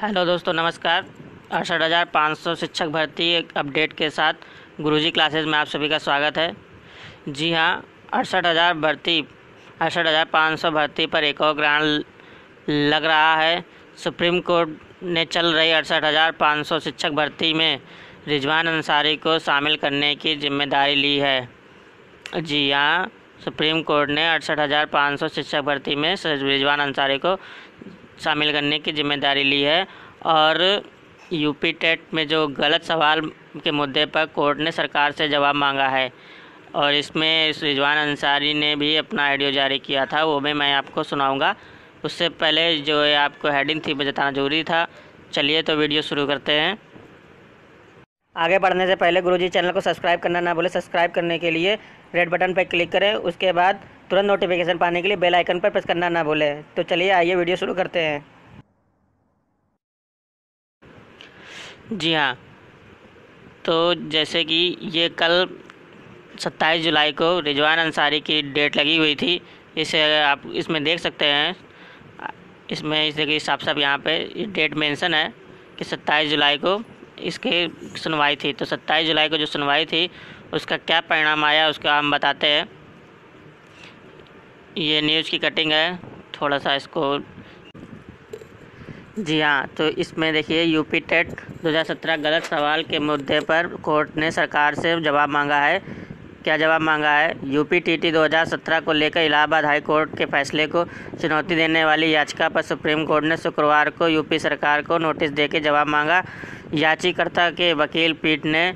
hello दोस्तों नमस्कार अड़सठ हज़ार पाँच सौ शिक्षक भर्ती अपडेट के साथ गुरुजी क्लासेस में आप सभी का स्वागत है जी हाँ अड़सठ हज़ार भर्ती अड़सठ हज़ार पाँच सौ भर्ती पर एक और ग्रांड लग रहा है सुप्रीम कोर्ट ने चल रही अड़सठ हज़ार पाँच सौ शिक्षक भर्ती में रिजवान अंसारी को शामिल करने की जिम्मेदारी ली है जी हाँ सुप्रीम कोर्ट ने अड़सठ हज़ार पाँच सौ शिक्षक भर्ती में रिजवान अंसारी को शामिल करने की जिम्मेदारी ली है और यूपी टेट में जो गलत सवाल के मुद्दे पर कोर्ट ने सरकार से जवाब मांगा है और इसमें रिजवान अंसारी ने भी अपना आइडियो जारी किया था वो भी मैं आपको सुनाऊंगा उससे पहले जो आपको हेडिंग थी बताना जरूरी था चलिए तो वीडियो शुरू करते हैं आगे बढ़ने से पहले गुरुजी चैनल को सब्सक्राइब करना ना भूलें सब्सक्राइब करने के लिए रेड बटन पर क्लिक करें उसके बाद तुरंत नोटिफिकेशन पाने के लिए बेल आइकन पर प्रेस करना ना भूलें तो चलिए आइए वीडियो शुरू करते हैं जी हाँ तो जैसे कि ये कल 27 जुलाई को रिजवान अंसारी की डेट लगी हुई थी इसे आप इसमें देख सकते हैं इसमें इस देखिए साफ साफ यहाँ पे डेट मेंशन है कि 27 जुलाई को इसकी सुनवाई थी तो 27 जुलाई को जो सुनवाई थी उसका क्या परिणाम आया उसका हम बताते हैं ये न्यूज़ की कटिंग है थोड़ा सा इसको जी हाँ तो इसमें देखिए यूपी टेट 2017 गलत सवाल के मुद्दे पर कोर्ट ने सरकार से जवाब मांगा है क्या जवाब मांगा है यूपी टी 2017 को लेकर इलाहाबाद हाई कोर्ट के फैसले को चुनौती देने वाली याचिका पर सुप्रीम कोर्ट ने शुक्रवार को यूपी सरकार को नोटिस देकर जवाब मांगा याचिकाकर्ता के वकील पीठ ने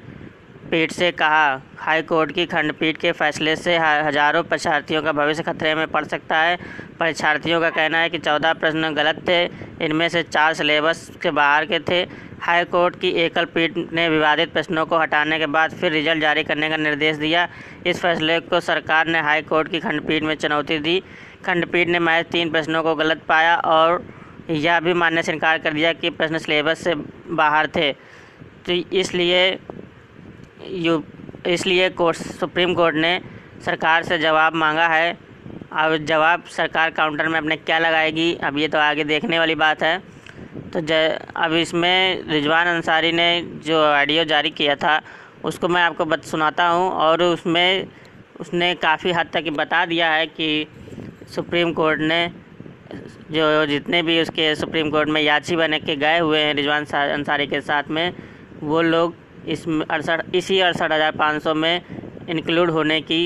पीठ से कहा हाई कोर्ट की खंडपीठ के फैसले से हजारों परीक्षार्थियों का भविष्य खतरे में पड़ सकता है परीक्षार्थियों का कहना है कि चौदह प्रश्न गलत थे इनमें से चार सिलेबस के बाहर के थे हाई कोर्ट की एकल पीठ ने विवादित प्रश्नों को हटाने के बाद फिर रिजल्ट जारी करने का निर्देश दिया इस फैसले को सरकार ने हाई कोर्ट की खंडपीठ में चुनौती दी खंडपीठ ने महज तीन प्रश्नों को गलत पाया और यह भी मानने से इनकार कर दिया कि प्रश्न सिलेबस से बाहर थे तो इसलिए यू इसलिए कोर्ट सुप्रीम कोर्ट ने सरकार से जवाब मांगा है अब जवाब सरकार काउंटर में अपने क्या लगाएगी अब ये तो आगे देखने वाली बात है तो जय अब इसमें रिजवान अंसारी ने जो ऑडियो जारी किया था उसको मैं आपको बत सुनाता हूँ और उसमें उसने काफ़ी हद तक बता दिया है कि सुप्रीम कोर्ट ने जो जितने भी उसके सुप्रीम कोर्ट में याची बने के गए हुए हैं रिजवान अंसारी के साथ में वो लोग इस अड़सठ इसी अड़सठ हज़ार पाँच सौ में इंक्लूड होने की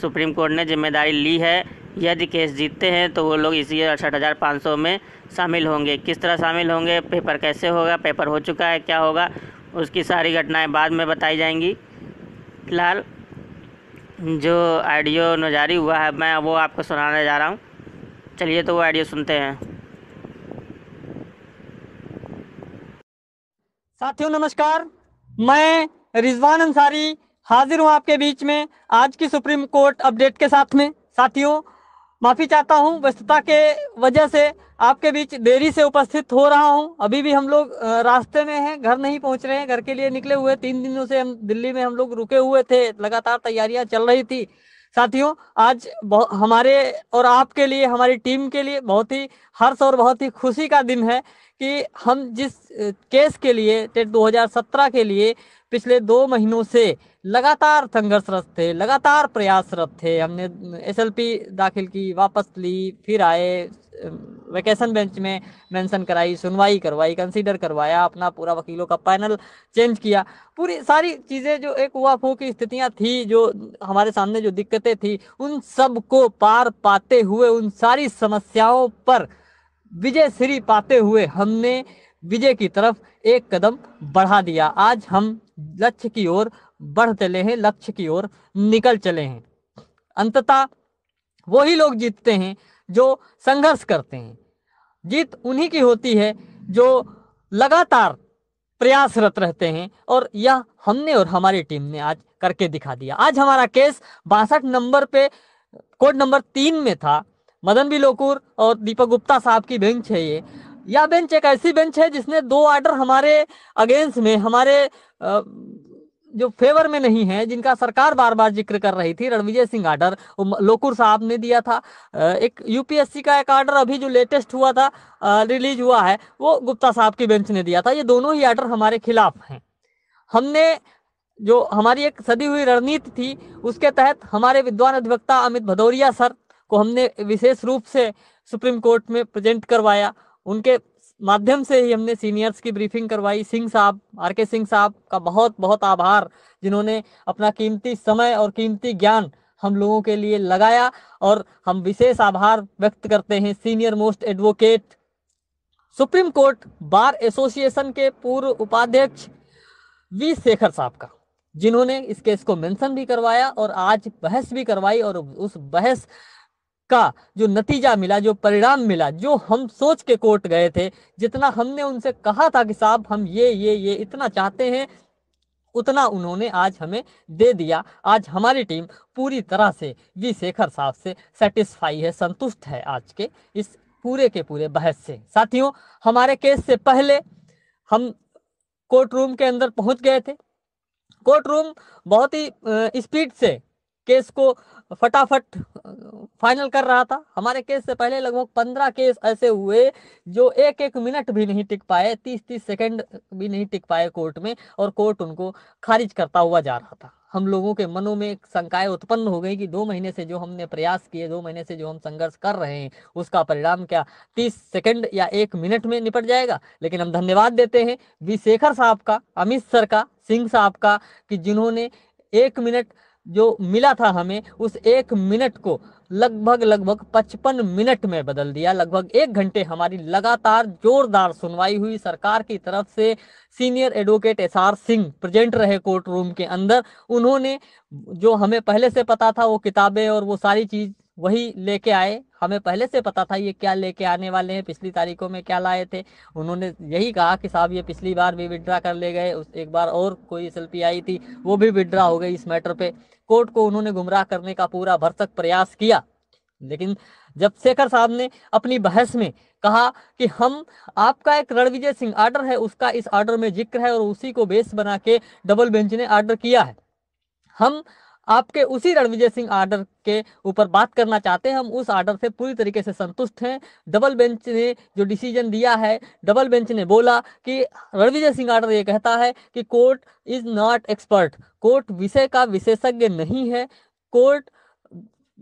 सुप्रीम कोर्ट ने जिम्मेदारी ली है यदि केस जीतते हैं तो वो लोग इसी अड़सठ हज़ार पाँच सौ में शामिल होंगे किस तरह शामिल होंगे पेपर कैसे होगा पेपर हो चुका है क्या होगा उसकी सारी घटनाएं बाद में बताई जाएंगी फिलहाल जो ऑडियो नजारी हुआ है मैं वो आपको सुनाने जा रहा हूँ चलिए तो वो ऑडियो सुनते हैं साथियों नमस्कार मैं रिजवान अंसारी हाजिर हूँ आपके बीच में आज की सुप्रीम कोर्ट अपडेट के साथ में साथियों माफी चाहता हूँ व्यस्तता के वजह से आपके बीच देरी से उपस्थित हो रहा हूँ अभी भी हम लोग रास्ते में हैं घर नहीं पहुँच रहे हैं घर के लिए निकले हुए तीन दिनों से हम दिल्ली में हम लोग रुके हुए थे लगातार तैयारियां चल रही थी साथियों आज हमारे और आपके लिए हमारी टीम के लिए बहुत ही हर्ष और बहुत ही खुशी का दिन है कि हम जिस केस के लिए टेट 2017 के लिए पिछले दो महीनों से लगातार संघर्षरत थे लगातार प्रयासरत थे हमने एसएलपी दाखिल की वापस ली फिर आए वैकेशन बेंच में मेंशन कराई सुनवाई करवाई कंसीडर करवाया अपना पूरा वकीलों का पैनल चेंज किया पूरी सारी चीज़ें जो एक हुआ फू की स्थितियाँ थी जो हमारे सामने जो दिक्कतें थी उन सब को पार पाते हुए उन सारी समस्याओं पर विजय श्री पाते हुए हमने विजय की तरफ एक कदम बढ़ा दिया आज हम लक्ष्य की ओर बढ़ चले हैं लक्ष्य की ओर निकल चले हैं अंततः वही लोग जीतते हैं जो संघर्ष करते हैं जीत उन्हीं की होती है जो लगातार प्रयासरत रहते हैं और यह हमने और हमारी टीम ने आज करके दिखा दिया आज हमारा केस बासठ नंबर पे कोड नंबर तीन में था मदन बी लोकुर और दीपक गुप्ता साहब की बेंच है ये यह बेंच एक ऐसी बेंच है जिसने दो आर्डर हमारे अगेंस्ट में हमारे जो फेवर में नहीं है जिनका सरकार बार बार जिक्र कर रही थी रणविजय सिंह आर्डर लोकुर साहब ने दिया था एक यूपीएससी का एक आर्डर अभी जो लेटेस्ट हुआ था रिलीज हुआ है वो गुप्ता साहब की बेंच ने दिया था ये दोनों ही आर्डर हमारे खिलाफ हैं हमने जो हमारी एक सदी हुई रणनीति थी उसके तहत हमारे विद्वान अधिवक्ता अमित भदौरिया सर को हमने विशेष रूप से सुप्रीम कोर्ट में प्रेजेंट करवाया उनके माध्यम से ही हमने सीनियर्स की ब्रीफिंग करवाई सिंह साहब आर के सिंह साहब का बहुत बहुत आभार जिन्होंने अपना कीमती समय और कीमती ज्ञान हम लोगों के लिए लगाया और हम विशेष आभार व्यक्त करते हैं senior most advocate Supreme Court Bar Association के पूर्व उपाध्यक्ष वी शेखर साहब का जिन्होंने इस केस को मेंशन भी करवाया और आज बहस भी करवाई और उस बहस का जो नतीजा मिला जो परिणाम मिला जो हम सोच के कोर्ट गए थे जितना हमने उनसे कहा था कि साहब हम ये ये ये इतना चाहते हैं उतना उन्होंने आज हमें दे दिया आज हमारी टीम पूरी तरह से वी शेखर साहब से सेटिस्फाई है संतुष्ट है आज के इस पूरे के पूरे बहस से साथियों हमारे केस से पहले हम कोर्ट रूम के अंदर पहुंच गए थे कोर्ट रूम बहुत ही स्पीड से केस को फटाफट फाइनल कर रहा था हमारे केस से पहले लगभग पंद्रह केस ऐसे हुए जो एक एक मिनट भी नहीं टिक पाए तीस तीस सेकंड भी नहीं टिक पाए कोर्ट में और कोर्ट उनको खारिज करता हुआ जा रहा था हम लोगों के मनों में शंकाएं उत्पन्न हो गई कि दो महीने से जो हमने प्रयास किए दो महीने से जो हम संघर्ष कर रहे हैं उसका परिणाम क्या तीस सेकंड या एक मिनट में निपट जाएगा लेकिन हम धन्यवाद देते हैं वी शेखर साहब का अमित सर का सिंह साहब का कि जिन्होंने एक मिनट जो मिला था हमें उस एक मिनट को लगभग लगभग 55 मिनट में बदल दिया लगभग एक घंटे हमारी लगातार जोरदार सुनवाई हुई सरकार की तरफ से senior advocate S R Singh present रहे कोर्ट रूम के अंदर उन्होंने जो हमें पहले से पता था वो किताबें और वो सारी चीज वही लेके आए हमें पहले से पता था ये क्या लेके आने वाले हैं पिछली तारीखों में क्या लाए थे उन्होंने यही कहा कि साहब ये पिछली बार भी विड्रा कर ले गए उस एक बार और कोई एस आई थी वो भी विड्रा हो गई इस मैटर पे कोर्ट को उन्होंने गुमराह करने का पूरा भरसक प्रयास किया लेकिन जब शेखर साहब ने अपनी बहस में कहा कि हम आपका एक रणविजय सिंह आर्डर है उसका इस आर्डर में जिक्र है और उसी को बेस बना के डबल बेंच ने आर्डर किया है हम आपके उसी रणविजय सिंह आर्डर के ऊपर बात करना चाहते हैं हम उस आर्डर से पूरी तरीके से संतुष्ट हैं डबल बेंच ने जो डिसीजन दिया है डबल बेंच ने बोला कि रणविजय सिंह आर्डर ये कहता है कि court is not expert court विषय का विशेषज्ञ नहीं है कोर्ट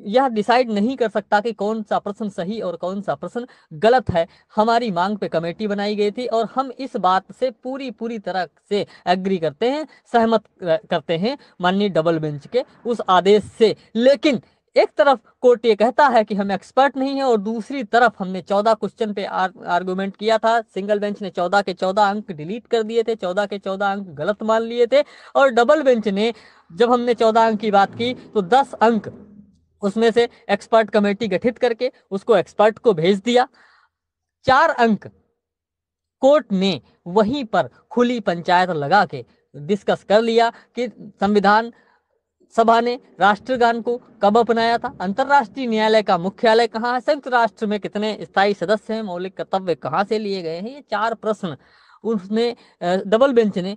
यह डिसाइड नहीं कर सकता कि कौन सा प्रश्न सही और कौन सा प्रश्न गलत है हमारी मांग पे कमेटी बनाई गई थी और हम इस बात से पूरी पूरी तरह से एग्री करते हैं सहमत करते हैं माननीय डबल बेंच के उस आदेश से लेकिन एक तरफ कोर्ट ये कहता है कि हम एक्सपर्ट नहीं है और दूसरी तरफ हमने चौदह क्वेश्चन पे आर, आर्गूमेंट किया था सिंगल बेंच ने चौदह के चौदह अंक डिलीट कर दिए थे चौदह के चौदह अंक गलत मान लिए थे और डबल बेंच ने जब हमने चौदह अंक की बात की तो दस अंक उसमें से एक्सपर्ट कमेटी गठित करके उसको एक्सपर्ट को भेज दिया चार अंक कोर्ट ने वहीं पर खुली पंचायत लगा के डिस्कस कर लिया कि संविधान सभा ने राष्ट्रगान को कब अपनाया था अंतर्राष्ट्रीय न्यायालय का मुख्यालय कहाँ है संयुक्त राष्ट्र में कितने स्थायी सदस्य हैं मौलिक कर्तव्य कहाँ से लिए गए हैं ये चार प्रश्न उसने डबल बेंच ने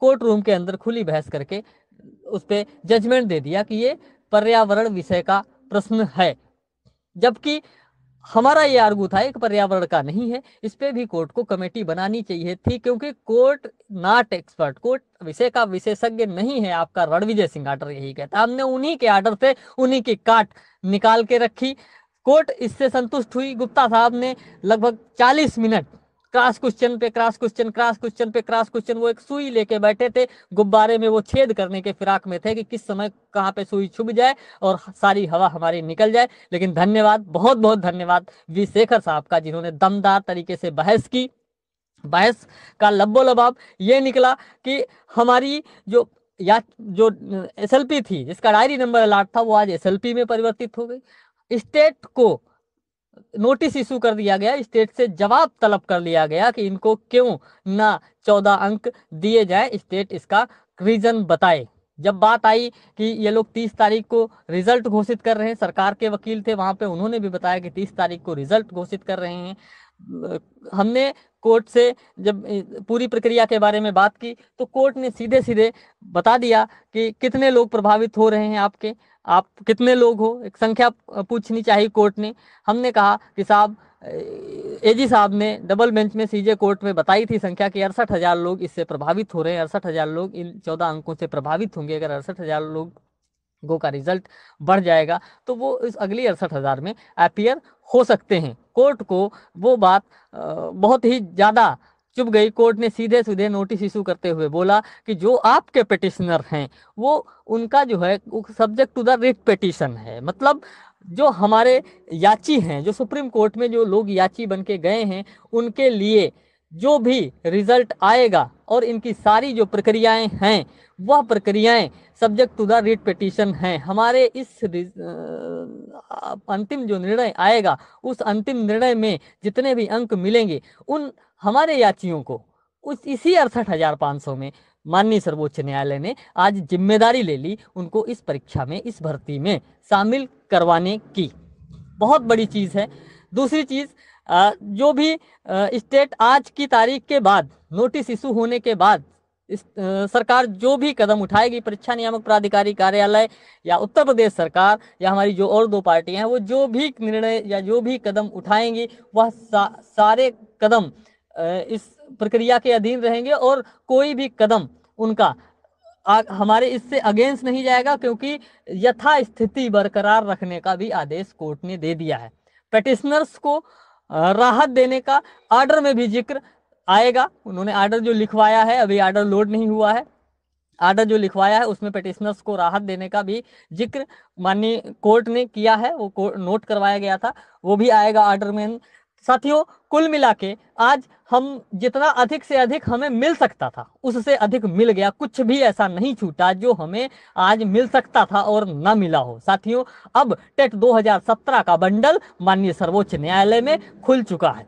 कोर्ट रूम के अंदर खुली बहस करके उस पर जजमेंट दे दिया कि ये पर्यावरण विषय का प्रश्न है जबकि हमारा ये आर्गू था एक पर्यावरण का नहीं है इस पे भी कोर्ट को कमेटी बनानी चाहिए थी क्योंकि कोर्ट नॉट एक्सपर्ट कोर्ट विषय का विशेषज्ञ नहीं है आपका रणविजय सिंह आर्डर यही कहता हमने उन्हीं के आर्डर से उन्हीं की काट निकाल के रखी कोर्ट इससे संतुष्ट हुई गुप्ता साहब ने लगभग 40 मिनट क्रॉस क्वेश्चन पे क्रॉस क्वेश्चन क्रॉस क्वेश्चन पे क्रॉस क्वेश्चन वो एक सुई लेके बैठे थे गुब्बारे में वो छेद करने के फिराक में थे कि किस समय कहाँ पे सुई छुप जाए और सारी हवा हमारी निकल जाए लेकिन धन्यवाद बहुत बहुत धन्यवाद वी शेखर साहब का जिन्होंने दमदार तरीके से बहस की बहस का लब्बो लबाब ये निकला कि हमारी जो या जो एसएलपी थी जिसका डायरी नंबर अलाट था वो आज एसएलपी में परिवर्तित हो गई स्टेट को नोटिस इशू कर दिया गया स्टेट से जवाब तलब कर लिया गया कि इनको क्यों ना चौदह अंक दिए जाए स्टेट इसका रीजन बताए जब बात आई कि ये लोग तीस तारीख को रिजल्ट घोषित कर रहे हैं सरकार के वकील थे वहां पे उन्होंने भी बताया कि तीस तारीख को रिजल्ट घोषित कर रहे हैं हमने कोर्ट से जब पूरी प्रक्रिया के बारे में बात की तो कोर्ट ने सीधे सीधे बता दिया कि कितने लोग प्रभावित हो रहे हैं आपके आप कितने लोग हो एक संख्या पूछनी चाहिए कोर्ट ने हमने कहा कि साहब एजी साहब ने डबल बेंच में सीजे कोर्ट में बताई थी संख्या कि अड़सठ हजार लोग इससे प्रभावित हो रहे हैं अड़सठ हजार लोग इन चौदह अंकों से प्रभावित होंगे अगर अड़सठ हजार लोग गो का रिजल्ट बढ़ जाएगा तो वो इस अगली अड़सठ हजार में अपियर हो सकते हैं कोर्ट को वो बात बहुत ही ज़्यादा चुप गई कोर्ट ने सीधे सीधे नोटिस इशू करते हुए बोला कि जो आपके पिटिशनर हैं वो उनका जो है subject to the writ petition है मतलब जो हमारे याची हैं जो सुप्रीम कोर्ट में जो लोग याची बन के गए हैं उनके लिए जो भी रिजल्ट आएगा और इनकी सारी जो प्रक्रियाएं हैं वह प्रक्रियाएं subject to the writ petition हैं हमारे इस अंतिम जो निर्णय आएगा उस अंतिम निर्णय में जितने भी अंक मिलेंगे उन हमारे याचियों को उस इसी अड़सठ हजार पाँच सौ में माननीय सर्वोच्च न्यायालय ने आज जिम्मेदारी ले ली उनको इस परीक्षा में इस भर्ती में शामिल करवाने की बहुत बड़ी चीज़ है दूसरी चीज़ जो भी स्टेट आज की तारीख के बाद नोटिस इशू होने के बाद इस सरकार जो भी कदम उठाएगी परीक्षा नियामक प्राधिकारी कार्यालय या उत्तर प्रदेश सरकार या हमारी जो और दो पार्टियां हैं वो जो भी निर्णय या जो भी कदम उठाएंगी वह सा, सारे कदम इस प्रक्रिया के अधीन रहेंगे और कोई भी कदम उनका आ, हमारे इससे अगेंस्ट नहीं जाएगा क्योंकि यथा स्थिति बरकरार रखने का भी आदेश कोर्ट ने दे दिया है पेटिशनर्स को राहत देने का आर्डर में भी जिक्र आएगा उन्होंने आर्डर जो लिखवाया है अभी आर्डर लोड नहीं हुआ है आर्डर जो लिखवाया है उसमें पेटिशनर्स को राहत देने का भी जिक्र माननीय कोर्ट ने किया है वो नोट करवाया गया था वो भी आएगा आर्डर में साथियों कुल मिला के आज हम जितना अधिक से अधिक हमें मिल सकता था उससे अधिक मिल गया कुछ भी ऐसा नहीं छूटा जो हमें आज मिल सकता था और न मिला हो साथियों अब टेट 2017 का बंडल माननीय सर्वोच्च न्यायालय में खुल चुका है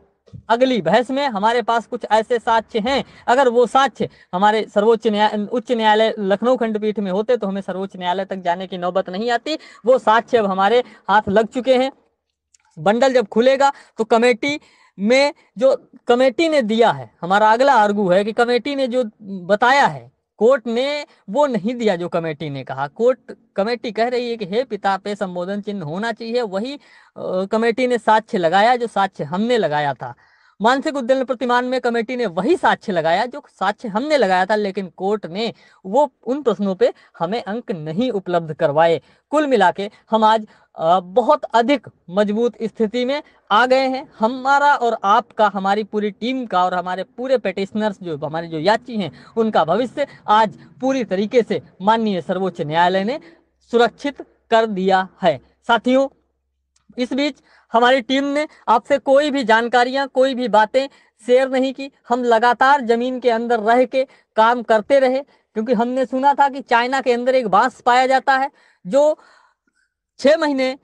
अगली बहस में हमारे पास कुछ ऐसे साक्ष्य हैं अगर वो साक्ष्य हमारे सर्वोच्च न्यायालय उच्च न्यायालय लखनऊ खंडपीठ में होते तो हमें सर्वोच्च न्यायालय तक जाने की नौबत नहीं आती वो साक्ष्य अब हमारे हाथ लग चुके हैं बंडल जब खुलेगा तो कमेटी में जो कमेटी ने दिया है हमारा अगला आर्गू है कि कमेटी ने जो बताया है कोर्ट ने वो नहीं दिया जो कमेटी ने कहा कोर्ट कमेटी कह रही है कि हे पिता पे संबोधन चिन्ह होना चाहिए वही कमेटी ने साक्ष्य लगाया जो साक्ष्य हमने लगाया था मानसिक उद्दीन प्रतिमान में कमेटी ने वही साक्ष्य लगाया जो साक्ष्य हमने लगाया था लेकिन कोर्ट ने वो उन प्रश्नों पे हमें अंक नहीं उपलब्ध करवाए कुल मिला के हम आज बहुत अधिक मजबूत स्थिति में आ गए हैं हमारा और आपका हमारी पूरी टीम का और हमारे पूरे पेटिशनर्स जो हमारे जो याची हैं उनका भविष्य आज पूरी तरीके से माननीय सर्वोच्च न्यायालय ने सुरक्षित कर दिया है साथियों इस बीच हमारी टीम ने आपसे कोई भी जानकारियां कोई भी बातें शेयर नहीं की हम लगातार जमीन के अंदर रह के काम करते रहे क्योंकि हमने सुना था कि चाइना के अंदर एक बांस पाया जाता है जो छः महीने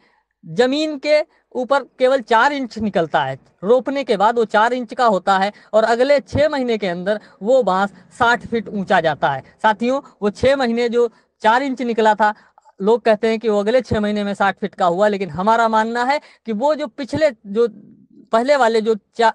जमीन के ऊपर केवल चार इंच निकलता है रोपने के बाद वो चार इंच का होता है और अगले छः महीने के अंदर वो बांस साठ फीट ऊंचा जाता है साथियों वो छः महीने जो चार इंच निकला था लोग कहते हैं कि वो अगले छः महीने में साठ फीट का हुआ लेकिन हमारा मानना है कि वो जो पिछले जो पहले वाले जो चा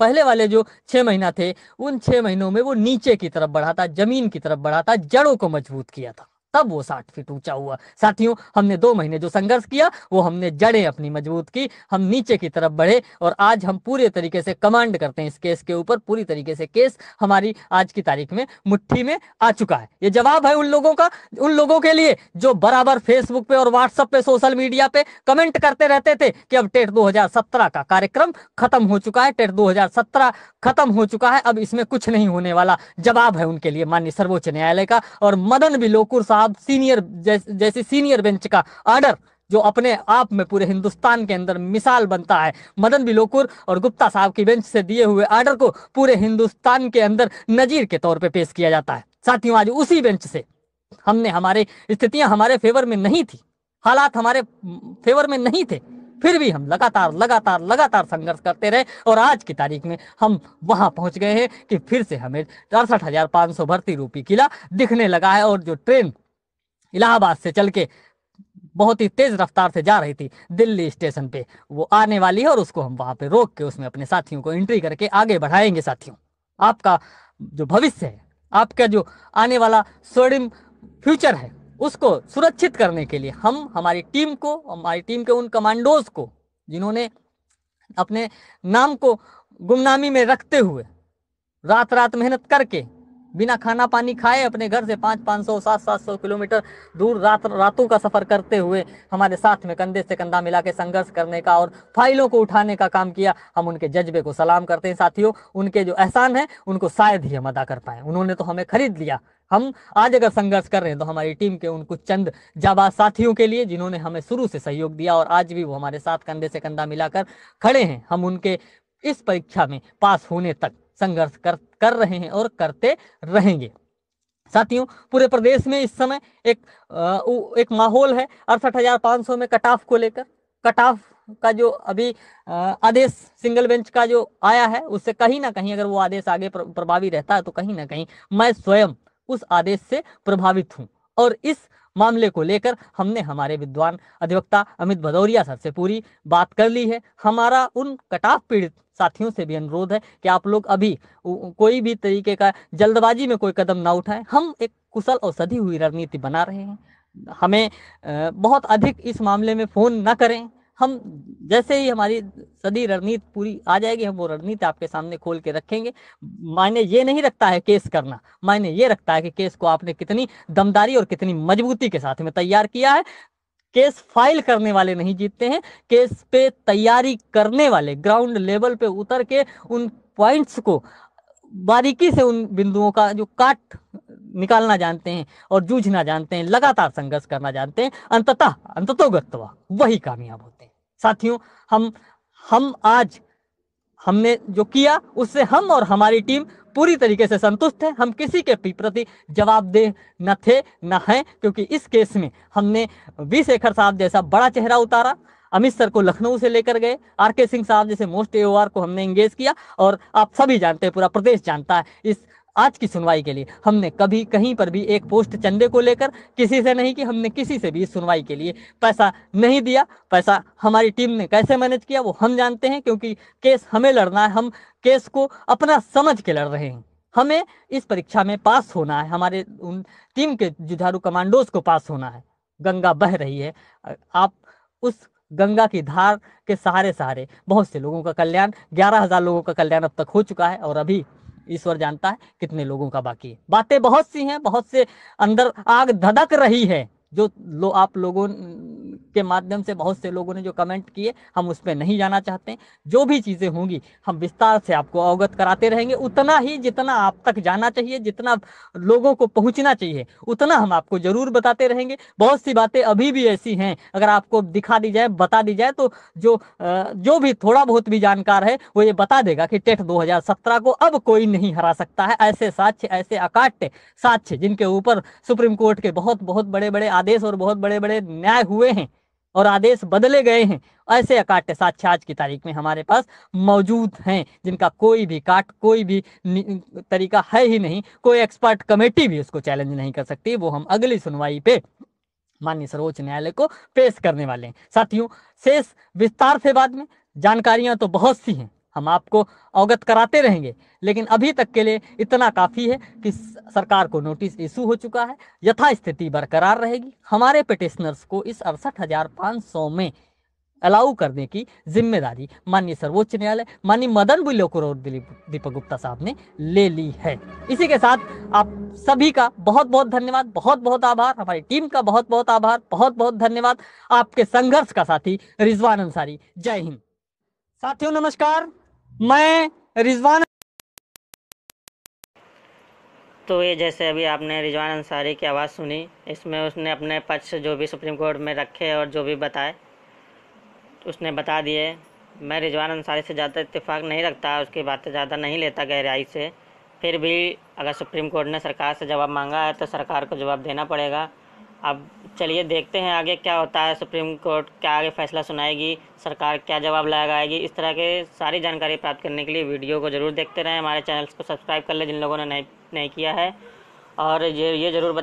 पहले वाले जो छः महीना थे उन छः महीनों में वो नीचे की तरफ बढ़ा था जमीन की तरफ बढ़ा था जड़ों को मजबूत किया था तब वो साठ फीट ऊंचा हुआ साथियों हमने दो महीने जो संघर्ष किया वो हमने जड़ें अपनी मजबूत की हम नीचे की तरफ बढ़े और आज हम पूरे तरीके से कमांड करते हैं इस केस के ऊपर पूरी तरीके से केस हमारी आज की तारीख में मुट्ठी में आ चुका है ये जवाब है उन लोगों का उन लोगों के लिए जो बराबर फेसबुक पे और व्हाट्सएप पे सोशल मीडिया पे कमेंट करते रहते थे कि अब टेट दो का कार्यक्रम खत्म हो चुका है टेट दो खत्म हो चुका है अब इसमें कुछ नहीं होने वाला जवाब है उनके लिए माननीय सर्वोच्च न्यायालय का और मदन भी लोकुर साहब साहब सीनियर जैसे सीनियर बेंच का ऑर्डर जो अपने आप में पूरे हिंदुस्तान के अंदर मिसाल बनता है मदन बिलोकुर और गुप्ता साहब की बेंच से दिए हुए आर्डर को पूरे हिंदुस्तान के अंदर नजीर के तौर पे पेश किया जाता है साथियों आज उसी बेंच से हमने हमारे स्थितियां हमारे फेवर में नहीं थी हालात हमारे फेवर में नहीं थे फिर भी हम लगातार लगातार लगातार संघर्ष करते रहे और आज की तारीख में हम वहां पहुंच गए हैं कि फिर से हमें अड़सठ भर्ती रूपी किला दिखने लगा है और जो ट्रेन इलाहाबाद से चल के बहुत ही तेज रफ्तार से जा रही थी दिल्ली स्टेशन पे वो आने वाली है और उसको हम वहां पे रोक के उसमें अपने साथियों को एंट्री करके आगे बढ़ाएंगे साथियों आपका जो भविष्य है आपका जो आने वाला स्वर्णिम फ्यूचर है उसको सुरक्षित करने के लिए हम हमारी टीम को हमारी टीम के उन कमांडोज को जिन्होंने अपने नाम को गुमनामी में रखते हुए रात रात मेहनत करके बिना खाना पानी खाए अपने घर से पाँच पाँच सौ सात सात सौ किलोमीटर दूर रात रातों का सफर करते हुए हमारे साथ में कंधे से कंधा मिला के संघर्ष करने का और फाइलों को उठाने का काम किया हम उनके जज्बे को सलाम करते हैं साथियों उनके जो एहसान है उनको शायद ही हम अदा कर पाए उन्होंने तो हमें खरीद लिया हम आज अगर संघर्ष कर रहे हैं तो हमारी टीम के उन कुछ चंद जाबाज साथियों के लिए जिन्होंने हमें शुरू से सहयोग दिया और आज भी वो हमारे साथ कंधे से कंधा मिलाकर खड़े हैं हम उनके इस परीक्षा में पास होने तक संघर्ष कर कर रहे हैं और करते रहेंगे साथियों पूरे प्रदेश में इस समय एक आ, एक माहौल है अड़सठ हजार पाँच सौ में कट ऑफ को लेकर कट ऑफ का जो अभी आदेश सिंगल बेंच का जो आया है उससे कहीं ना कहीं अगर वो आदेश आगे प्रभावी रहता है तो कहीं ना कहीं मैं स्वयं उस आदेश से प्रभावित हूँ और इस मामले को लेकर हमने हमारे विद्वान अधिवक्ता अमित भदौरिया सर से पूरी बात कर ली है हमारा उन कटाव पीड़ित साथियों से भी अनुरोध है कि आप लोग अभी कोई भी तरीके का जल्दबाजी में कोई कदम ना उठाएं हम एक कुशल और सधी हुई रणनीति बना रहे हैं हमें बहुत अधिक इस मामले में फ़ोन ना करें हम जैसे ही हमारी सदी रणनीति पूरी आ जाएगी हम वो रणनीति आपके सामने खोल के रखेंगे मायने ये नहीं रखता है केस करना मायने ये रखता है कि केस को आपने कितनी दमदारी और कितनी मजबूती के साथ में तैयार किया है केस फाइल करने वाले नहीं जीतते हैं केस पे तैयारी करने वाले ग्राउंड लेवल पे उतर के उन पॉइंट्स को बारीकी से उन बिंदुओं का जो काट निकालना जानते हैं और जूझना जानते हैं लगातार संघर्ष करना जानते हैं अंततः अंततोगत्वा वही कामयाब होते हैं साथियों हम हम आज हमने जो किया उससे हम और हमारी टीम पूरी तरीके से संतुष्ट है हम किसी के प्रति जवाबदेह न थे न हैं क्योंकि इस केस में हमने वी शेखर साहब जैसा बड़ा चेहरा उतारा अमित सर को लखनऊ से लेकर गए आर के सिंह साहब जैसे मोस्ट ए को हमने एंगेज किया और आप सभी जानते हैं पूरा प्रदेश जानता है इस आज की सुनवाई के लिए हमने कभी कहीं पर भी एक पोस्ट चंदे को लेकर किसी से नहीं कि हमने किसी से भी इस सुनवाई के लिए पैसा नहीं दिया पैसा हमारी टीम ने कैसे मैनेज किया वो हम जानते हैं क्योंकि केस हमें लड़ना है हम केस को अपना समझ के लड़ रहे हैं हमें इस परीक्षा में पास होना है हमारे उन टीम के जुझारू कमांडोज को पास होना है गंगा बह रही है आप उस गंगा की धार के सहारे सहारे बहुत से लोगों का कल्याण ग्यारह हजार लोगों का कल्याण अब तक हो चुका है और अभी ईश्वर जानता है कितने लोगों का बाकी है बातें बहुत सी हैं बहुत से अंदर आग धधक रही है जो लो आप लोगों के माध्यम से बहुत से लोगों ने जो कमेंट किए हम उस पर नहीं जाना चाहते जो भी चीज़ें होंगी हम विस्तार से आपको अवगत कराते रहेंगे उतना ही जितना आप तक जाना चाहिए जितना लोगों को पहुंचना चाहिए उतना हम आपको जरूर बताते रहेंगे बहुत सी बातें अभी भी ऐसी हैं अगर आपको दिखा दी जाए बता दी जाए तो जो जो भी थोड़ा बहुत भी जानकार है वो ये बता देगा कि टेट दो को अब कोई नहीं हरा सकता है ऐसे साक्ष्य ऐसे अकाट्य साक्ष्य जिनके ऊपर सुप्रीम कोर्ट के बहुत बहुत बड़े बड़े आदेश और बहुत बड़े बड़े न्याय हुए हैं और आदेश बदले गए हैं ऐसे अकाट्य साक्ष्य आज की तारीख में हमारे पास मौजूद हैं जिनका कोई भी काट कोई भी तरीका है ही नहीं कोई एक्सपर्ट कमेटी भी उसको चैलेंज नहीं कर सकती वो हम अगली सुनवाई पे माननीय सर्वोच्च न्यायालय को पेश करने वाले हैं साथियों शेष विस्तार से बाद में जानकारियां तो बहुत सी हैं हम आपको अवगत कराते रहेंगे लेकिन अभी तक के लिए इतना काफ़ी है कि सरकार को नोटिस इशू हो चुका है यथास्थिति बरकरार रहेगी हमारे पिटिशनर्स को इस अड़सठ में अलाउ करने की जिम्मेदारी माननीय सर्वोच्च न्यायालय माननीय मदन बुल्लोकर दिलीप दीपक गुप्ता साहब ने ले ली है इसी के साथ आप सभी का बहुत बहुत धन्यवाद बहुत बहुत आभार हमारी टीम का बहुत बहुत आभार बहुत बहुत धन्यवाद आपके संघर्ष का साथी रिजवान अंसारी जय हिंद साथियों नमस्कार मैं रिजवान तो ये जैसे अभी आपने रिजवान अंसारी की आवाज़ सुनी इसमें उसने अपने पक्ष जो भी सुप्रीम कोर्ट में रखे और जो भी बताए उसने बता दिए मैं रिजवान अंसारी से ज़्यादा इतफाक़ नहीं रखता उसकी बातें ज़्यादा नहीं लेता गहराई से फिर भी अगर सुप्रीम कोर्ट ने सरकार से जवाब मांगा है तो सरकार को जवाब देना पड़ेगा अब चलिए देखते हैं आगे क्या होता है सुप्रीम कोर्ट क्या आगे फैसला सुनाएगी सरकार क्या जवाब लगाएगी इस तरह के सारी जानकारी प्राप्त करने के लिए वीडियो को ज़रूर देखते रहें हमारे चैनल्स को सब्सक्राइब कर लें जिन लोगों ने नहीं नहीं किया है और ये ये ज़रूर